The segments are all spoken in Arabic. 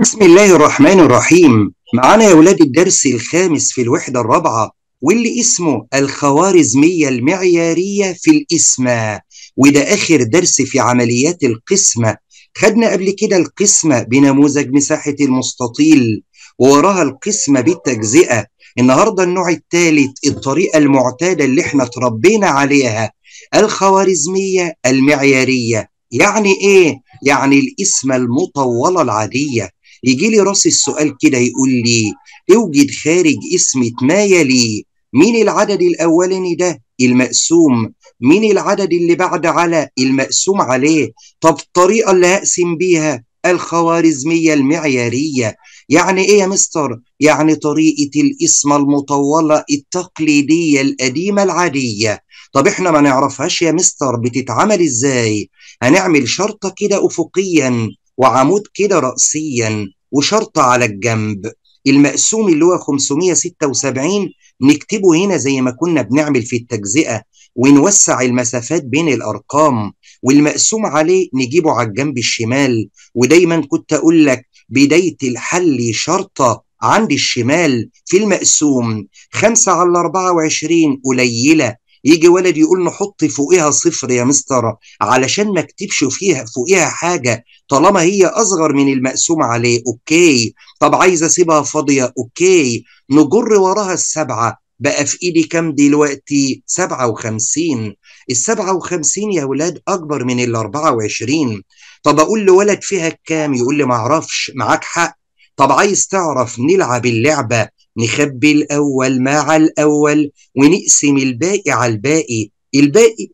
بسم الله الرحمن الرحيم معانا يا ولاد الدرس الخامس في الوحدة الرابعة واللي اسمه الخوارزمية المعيارية في الإسماء وده آخر درس في عمليات القسمة خدنا قبل كده القسمة بنموذج مساحة المستطيل ووراها القسمة بالتجزئة النهاردة النوع الثالث الطريقة المعتادة اللي احنا تربينا عليها الخوارزمية المعيارية يعني ايه؟ يعني القسمة المطولة العادية يجي لي راسي السؤال كده يقول لي اوجد خارج اسم ما يلي مين العدد الاولاني ده المقسوم مين العدد اللي بعد على المقسوم عليه طب الطريقه اللي هقسم بيها الخوارزميه المعياريه يعني ايه يا مستر يعني طريقه القسمه المطوله التقليديه القديمه العاديه طب احنا ما نعرفهاش يا مستر بتتعمل ازاي هنعمل شرطه كده افقيا وعمود كده رأسيا وشرطة على الجنب المقسوم اللي هو 576 نكتبه هنا زي ما كنا بنعمل في التجزئة ونوسع المسافات بين الأرقام والمقسوم عليه نجيبه على الجنب الشمال ودايما كنت أقول لك بداية الحل شرطة عند الشمال في المقسوم 5 على 24 قليلة يجي ولد يقول نحط فوقها صفر يا مستر علشان ما اكتبش فيها فوقها حاجه طالما هي اصغر من المقسوم عليه اوكي طب عايز اسيبها فاضيه اوكي نجر وراها السبعه بقى في ايدي كام دلوقتي 57 ال 57 يا ولاد اكبر من ال 24 طب اقول لولد فيها كام يقول لي ما اعرفش معاك حق طب عايز تعرف نلعب اللعبه نخبي الأول مع الأول ونقسم الباقي على الباقي الباقي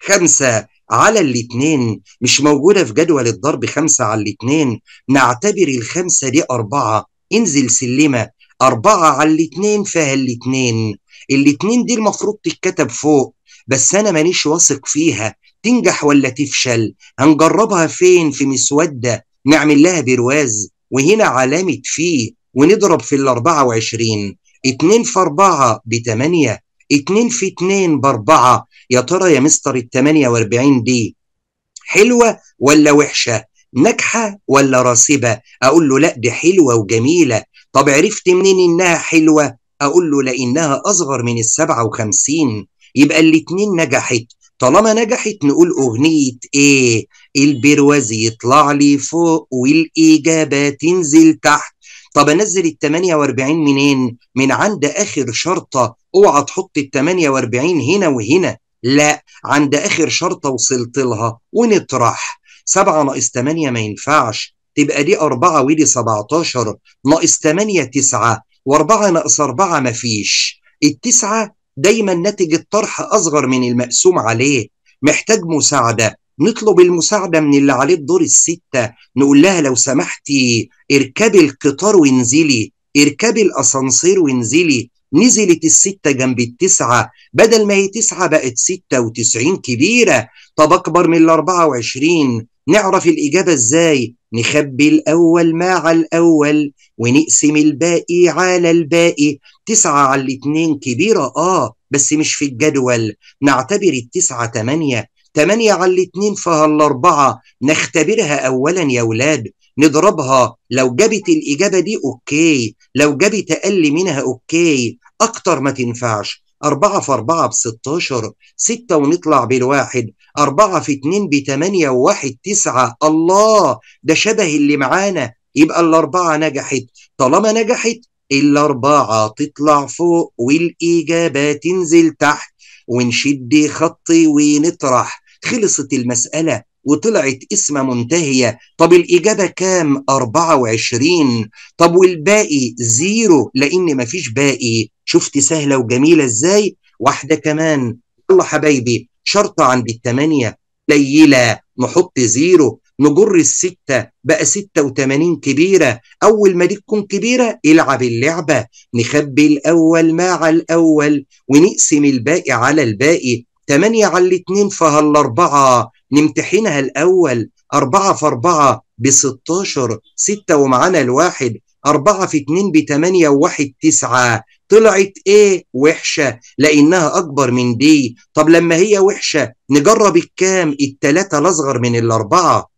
خمسة على الاتنين مش موجودة في جدول الضرب خمسة على الاتنين نعتبر الخمسة دي أربعة انزل سلمة أربعة على الاتنين فيها الاتنين الاتنين دي المفروض تتكتب فوق بس أنا مانيش واثق فيها تنجح ولا تفشل هنجربها فين في مسودة نعمل لها برواز وهنا علامة فيه ونضرب في ال 24 2 في 4 ب 8 2 في 2 ب 4 يا ترى يا مستر ال 48 دي حلوه ولا وحشه؟ ناجحه ولا راسبه؟ اقول له لا دي حلوه وجميله طب عرفت منين انها حلوه؟ اقول له لانها اصغر من ال 57 يبقى الاثنين نجحت طالما نجحت نقول أغنية إيه البرواز يطلع لي فوق والإجابة تنزل تحت طب انزل ال 48 منين؟ من عند اخر شرطه اوعى تحط ال 48 هنا وهنا لا عند اخر شرطه وصلت لها ونطرح 7 ناقص 8 ما ينفعش تبقى دي 4 ودي 17 ناقص 8 9 و4 ناقص 4 ما فيش التسعه دايما ناتج الطرح اصغر من المقسوم عليه محتاج مساعده نطلب المساعده من اللي عليه الدور السته نقول لها لو سمحتي اركبي القطار وانزلي اركبي الاسانسير وانزلي نزلت الستة جنب التسعة بدل ما هي تسعة بقت ستة وتسعين كبيرة طب أكبر من الأربعة وعشرين نعرف الإجابة إزاي نخبي الأول مع الأول ونقسم الباقي على الباقي تسعة على الاتنين كبيرة آه بس مش في الجدول نعتبر التسعة تمانية 8 على ال 4 نختبرها أولا يا ولاد نضربها لو جابت الإجابة دي أوكي لو جابت أقل منها أوكي أكتر ما تنفعش أربعة في أربعة بستاشر ستة ونطلع بالواحد أربعة في اتنين و وواحد تسعة الله ده شبه اللي معانا يبقى الأربعة نجحت طالما نجحت الأربعة تطلع فوق والإجابة تنزل تحت ونشد خطي ونطرح خلصت المسألة وطلعت اسم منتهية طب الإجابة كام 24 طب والباقي زيرو لأن مفيش باقي شفت سهلة وجميلة إزاي واحدة كمان يلا حبايبي شرطة عند التمانية قليلة نحط زيرو نجر الستة بقى ستة وتمانين كبيرة أول ما دي تكون كبيرة العب اللعبة نخبي الأول مع الأول ونقسم الباقي على الباقي 8 على 2 4 نمتحنها الاول 4 في 4 ب 16 6 ومعانا الواحد 4 في 2 ب 8 و1 9 طلعت ايه وحشه لانها اكبر من دي طب لما هي وحشه نجرب الكام التلاته الاصغر من الاربعه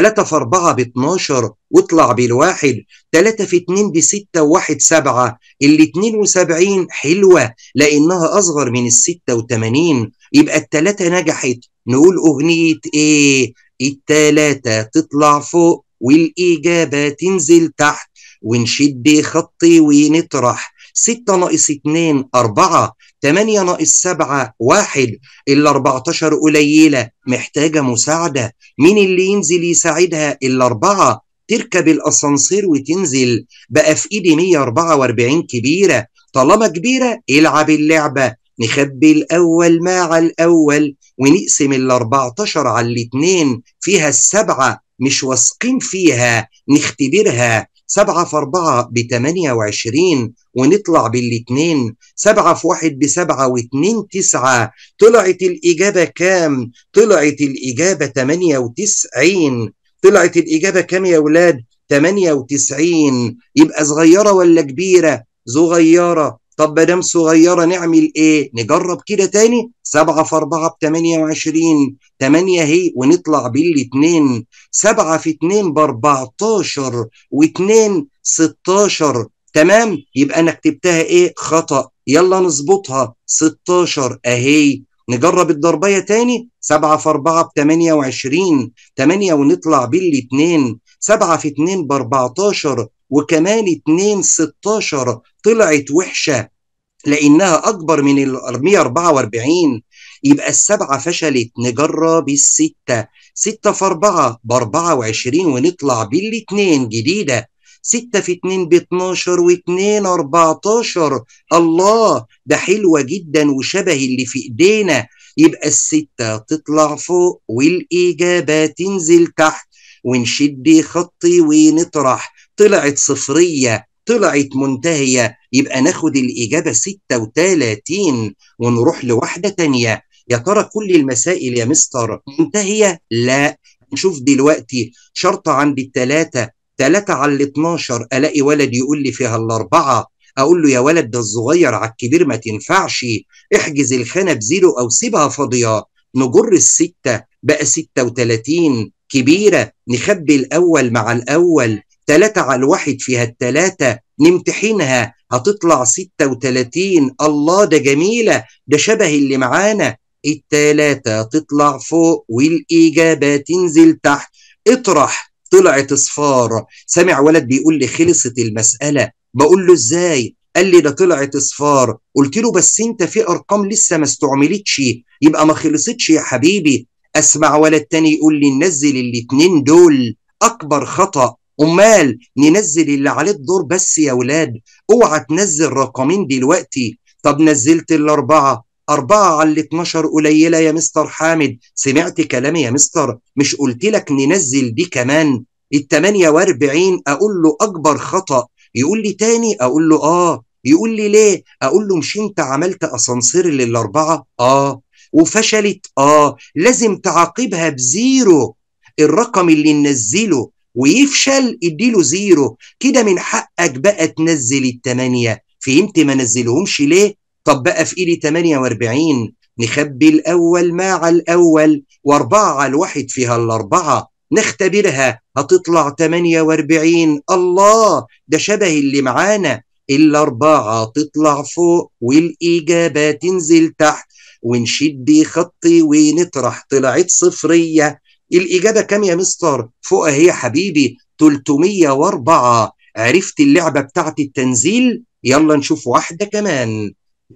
3 في 4 ب 12 واطلع بالواحد 3 في 2 ب 6 وواحد 7 ال 72 حلوه لانها اصغر من ال 86 يبقى 3 نجحت نقول اغنيه ايه؟ الثلاثه تطلع فوق والاجابه تنزل تحت ونشد خطي ونطرح 6 ناقص 2 4 8 ناقص 7 واحد ال 14 قليلة محتاجة مساعدة مين اللي ينزل يساعدها الاربعه 4 تركب الأسانسير وتنزل بقى في إيدي 144 كبيرة طالما كبيرة العب اللعبة نخبي الأول مع الأول ونقسم ال 14 على الاثنين فيها السبعة مش واثقين فيها نختبرها سبعة في أربعة بثمانية وعشرين ونطلع بالاتنين سبعة في واحد بسبعة واتنين تسعة طلعت الإجابة كام؟ طلعت الإجابة تمانية وتسعين طلعت الإجابة كام يا ولاد؟ تمانية وتسعين يبقى صغيرة ولا كبيرة؟ صغيرة طب ما دام صغيرة نعمل ايه؟ نجرب كده تاني 7 في 4 ب 28 8 اهي ونطلع بالاثنين 7 في 2 ب 14 و2 16 تمام؟ يبقى انا كتبتها ايه؟ خطأ يلا نظبطها 16 اهي نجرب الضربية تاني 7 في 4 ب 28 8 ونطلع بالاثنين 7 في 2 ب 14 وكمان 2 16 طلعت وحشه لانها اكبر من ال 144 يبقى السبعه فشلت نجرب السته 6 في 4 ب 24 ونطلع بالاثنين جديده 6 في 2 ب 12 و2 14 الله ده حلوه جدا وشبه اللي في ايدينا يبقى الستة تطلع فوق والإجابة تنزل تحت ونشد خطي ونطرح طلعت صفريه طلعت منتهيه يبقى ناخد الاجابه 36 ونروح لواحده تانية يا ترى كل المسائل يا مستر منتهيه لا نشوف دلوقتي شرطه عند التلاتة تلاتة على ال 12 الاقي ولد يقول لي فيها الاربعه اقول له يا ولد ده الصغير على الكبير ما تنفعش احجز الخانه بزيرو او سيبها فاضيه نجر السته بقى 36 كبيره نخبي الاول مع الاول تلاتة على الواحد فيها التلاتة نمتحنها هتطلع 36 الله ده جميلة ده شبه اللي معانا التلاتة تطلع فوق والإجابة تنزل تحت اطرح طلعت اصفار سامع ولد بيقول لي خلصت المسألة بقول له ازاي قال لي ده طلعت اصفار قلت له بس انت في ارقام لسه ما استعملتش يبقى ما خلصتش يا حبيبي اسمع ولد تاني يقول لي ننزل الاتنين دول اكبر خطأ امال ننزل اللي عليه الدور بس يا ولاد اوعى تنزل رقمين دلوقتي طب نزلت الاربعه أربعة على 12 قليلة يا مستر حامد سمعت كلامي يا مستر مش قلت لك ننزل دي كمان ال 48 أقول له أكبر خطأ يقول لي تاني أقول له آه يقول لي ليه أقول له مش أنت عملت أسانسير للأربعة آه وفشلت آه لازم تعاقبها بزيرو الرقم اللي ننزله ويفشل اديله زيرو كده من حقك بقى تنزل الثمانيه فهمت ما نزلهمش ليه طب بقى في ايدي 48 نخبي الاول مع الاول واربعه على الواحد فيها الاربعه نختبرها هتطلع 48 الله ده شبه اللي معانا الأربعة تطلع فوق والإجابة تنزل تحت ونشد خطي ونطرح طلعت صفرية الإجابة كام يا مستر؟ فوق هي حبيبي 304 عرفت اللعبة بتاعت التنزيل؟ يلا نشوف واحدة كمان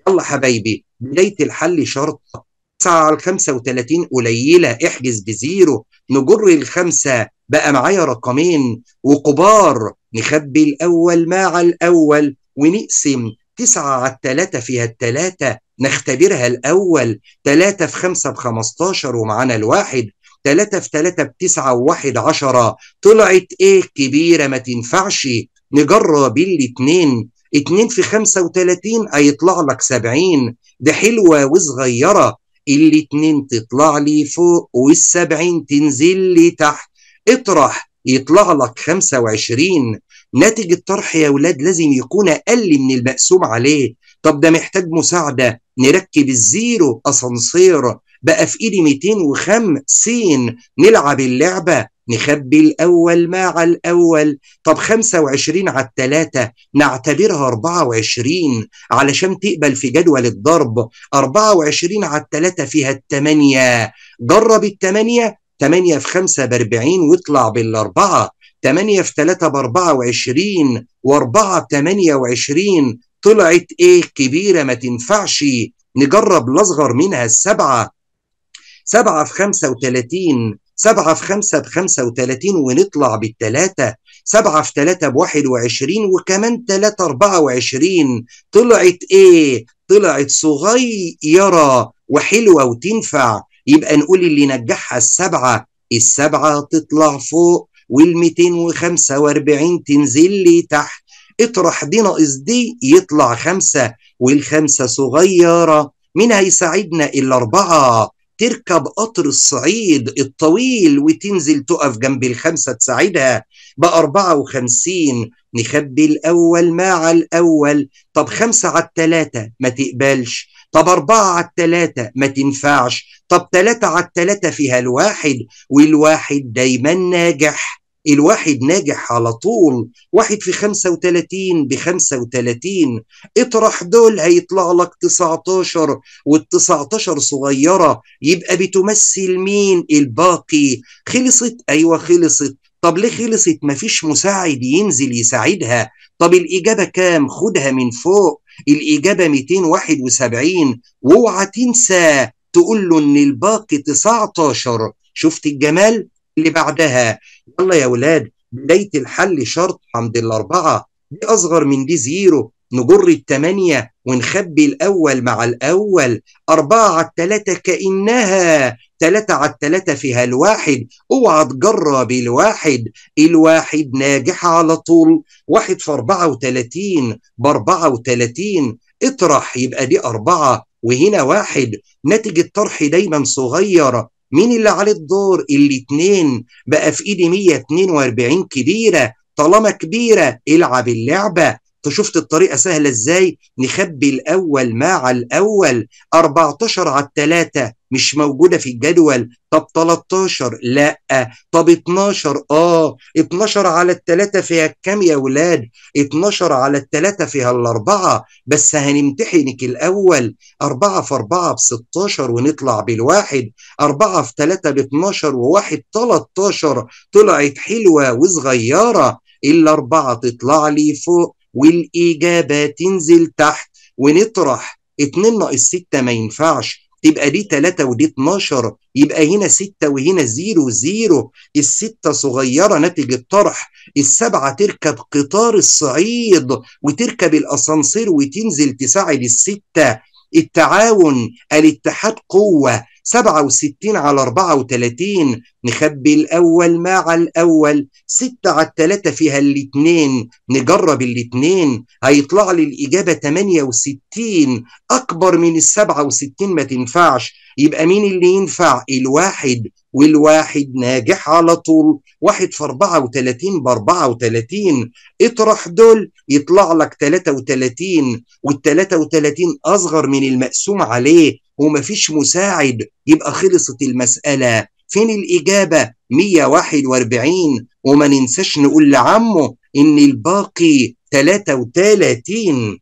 يلا حبايبي بداية الحل شرطة 9 على 35 قليلة احجز بزيرو نجر الخمسة بقى معايا رقمين وكبار نخبي الأول مع الأول ونقسم تسعة على التلاتة فيها التلاتة نختبرها الأول تلاتة في خمسة بخمستاشر ومعانا الواحد 3 في 3 9 و1 10 طلعت ايه كبيرة ما تنفعش نجرب الاثنين 2 في 35 هيطلع لك 70 ده حلوة وصغيرة الاثنين تطلع لي فوق والسبعين تنزل لي تحت اطرح يطلع لك 25 ناتج الطرح يا ولاد لازم يكون أقل من المقسوم عليه طب ده محتاج مساعدة نركب الزيرو أسانسير بقى في ايدي 250 نلعب اللعبه نخبي الاول مع الاول طب 25 على الثلاثه نعتبرها 24 علشان تقبل في جدول الضرب 24 على الثلاثه فيها الثمانيه جرب الثمانيه 8 في 5 ب 40 واطلع بالاربعه 8 في 3 ب 24 و4 ب 28 طلعت ايه كبيره ما تنفعش نجرب الاصغر منها السبعه سبعة في خمسة وتلاتين سبعة في خمسة بخمسة وتلاتين ونطلع بالتلاتة سبعة في تلاتة بواحد وعشرين وكمان تلاتة أربعة وعشرين طلعت إيه؟ طلعت صغيرة وحلوة وتنفع يبقى نقول اللي نجحها السبعة السبعة تطلع فوق والميتين وخمسة واربعين تنزل لي تحت اطرح دي ناقص دي يطلع خمسة والخمسة صغيرة مين هيساعدنا الا اربعة تركب قطر الصعيد الطويل وتنزل تقف جنب الخمسة تساعدها بأربعة وخمسين نخبي الأول مع الأول طب خمسة على التلاتة ما تقبلش طب أربعة على التلاتة ما تنفعش طب تلاتة على التلاتة فيها الواحد والواحد دايما ناجح الواحد ناجح على طول واحد في 35 ب 35 اطرح دول هيطلع لك 19 وال 19 صغيره يبقى بتمثل مين الباقي خلصت ايوه خلصت طب ليه خلصت مفيش مساعد ينزل يساعدها طب الإجابة كام خدها من فوق الإجابة 271 واوعى تنسى تقول له إن الباقي 19 شفت الجمال اللي بعدها يلا يا ولاد بدايه الحل شرط حمد الاربعه دي اصغر من دي زيرو نجر التمانية ونخبي الأول مع الأول أربعة على التلاتة كأنها تلاتة على التلاتة فيها الواحد اوعى تجرب الواحد الواحد ناجح على طول واحد في أربعة وتلاتين بأربعة وتلاتين اطرح يبقى دي أربعة وهنا واحد ناتج الطرح دايما صغير مين اللي عليه الدور الاتنين بقى في ايدي 142 كبيره طالما كبيره العب اللعبه فشفت الطريقه سهله ازاي نخبي الاول مع الاول 14 على الثلاثه مش موجوده في الجدول طب 13 لا طب 12 اه 12 على الثلاثه فيها كم يا ولاد 12 على الثلاثه فيها الاربعه بس هنمتحنك الاول 4 في 4 ب 16 ونطلع بالواحد 4 في 3 ب 12 وواحد 13 طلعت حلوه وصغيره الاربعه تطلع لي فوق والإجابة تنزل تحت ونطرح 2 ناقص 6 ما ينفعش تبقى دي 3 ودي 12 يبقى هنا 6 وهنا 0 0 الستة صغيرة ناتج الطرح السبعة تركب قطار الصعيد وتركب الأسانسير وتنزل تساعد الستة التعاون الاتحاد قوة 67 على 34 نخبي الأول مع الأول 6 على 3 فيها الاثنين نجرب الاثنين هيطلع لي الإجابة 68 أكبر من ال 67 ما تنفعش يبقى مين اللي ينفع الواحد والواحد ناجح على طول واحد في 34 ب 34 اطرح دول يطلع لك 33 وال 33 اصغر من المقسوم عليه ومفيش مساعد يبقى خلصت المسألة فين الإجابة 141 وما ننساش نقول لعمه إن الباقي 33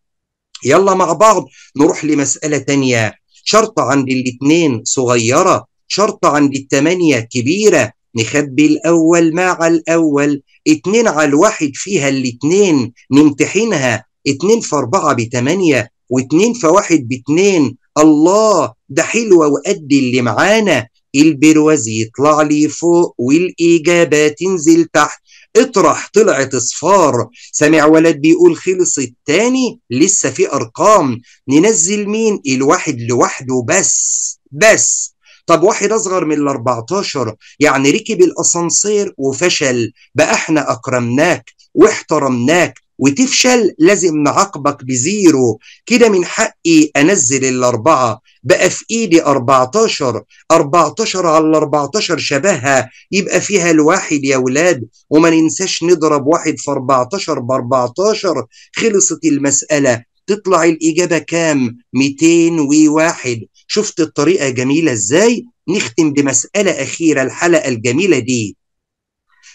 يلا مع بعض نروح لمسألة تانية شرطة عند الاتنين صغيرة شرط عند التمانية كبيرة نخبي الأول مع الأول اتنين على الواحد فيها الاتنين نمتحنها اتنين في أربعة بتمانية واتنين في واحد باتنين الله ده حلوة وأدي اللي معانا البروز يطلع لي فوق والإجابة تنزل تحت اطرح طلعت اصفار سامع ولد بيقول خلص التاني لسه في ارقام ننزل مين الواحد لوحده بس بس طب واحد اصغر من ال 14 يعني ركب الاسانسير وفشل بقى احنا اكرمناك واحترمناك وتفشل لازم نعاقبك بزيرو كده من حقي انزل الاربعه بقى في ايدي 14 14 على 14 شبهها يبقى فيها الواحد يا ولاد وما ننساش نضرب واحد في 14 ب 14 خلصت المساله تطلع الاجابه كام 201 شفت الطريقه جميله ازاي نختم بمساله اخيره الحلقه الجميله دي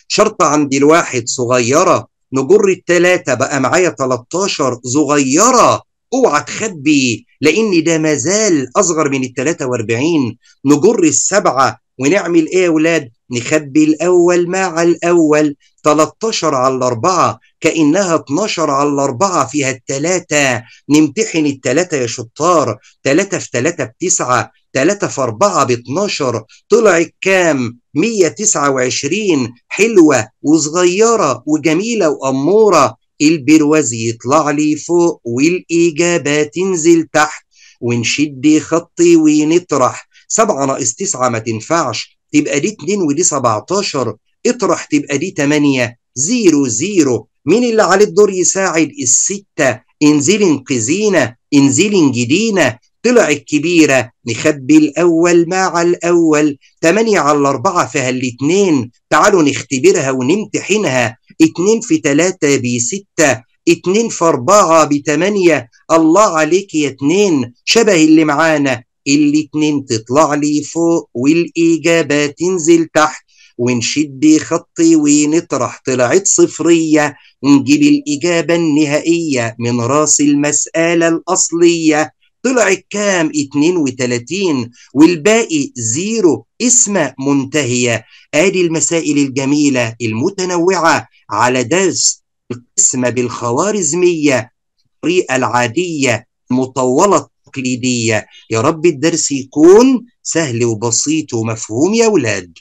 شرطه عند الواحد صغيره نجر التلاتة بقى معايا 13 صغيره اوعى تخبي لان ده مازال اصغر من ال 43 نجر السبعه ونعمل ايه يا ولاد نخبي الاول مع الاول 13 على 4 كانها 12 على 4 فيها الثلاثه نمتحن الثلاثه يا شطار 3 في 3 بتسعه 3 في 4 ب 12 طلع الكام 129 حلوه وصغيره وجميله واموره البروز يطلع لي فوق والاجابه تنزل تحت ونشد خطي ونطرح 7 ناقص 9 ما تنفعش تبقى دي 2 ودي 17 اطرح تبقى دي 8 0 0 مين اللي عليه الدور يساعد الستة انزلي انقذينا انزلي انجدينا طلع الكبيرة نخبي الأول مع الأول 8 على 4 فيها الاثنين تعالوا نختبرها ونمتحنها 2 في 3 ب 6 2 في 4 ب 8 الله عليك يا 2 شبه اللي معانا الاتنين تطلع لي فوق والإجابة تنزل تحت ونشد خطي ونطرح طلعت صفرية ونجيب الإجابة النهائية من راس المسألة الأصلية طلعت كام 32 والباقي زيرو اسمة منتهية آدي المسائل الجميلة المتنوعة على درس القسمة بالخوارزمية الطريقة العادية مطولة التقليدية يا رب الدرس يكون سهل وبسيط ومفهوم يا أولاد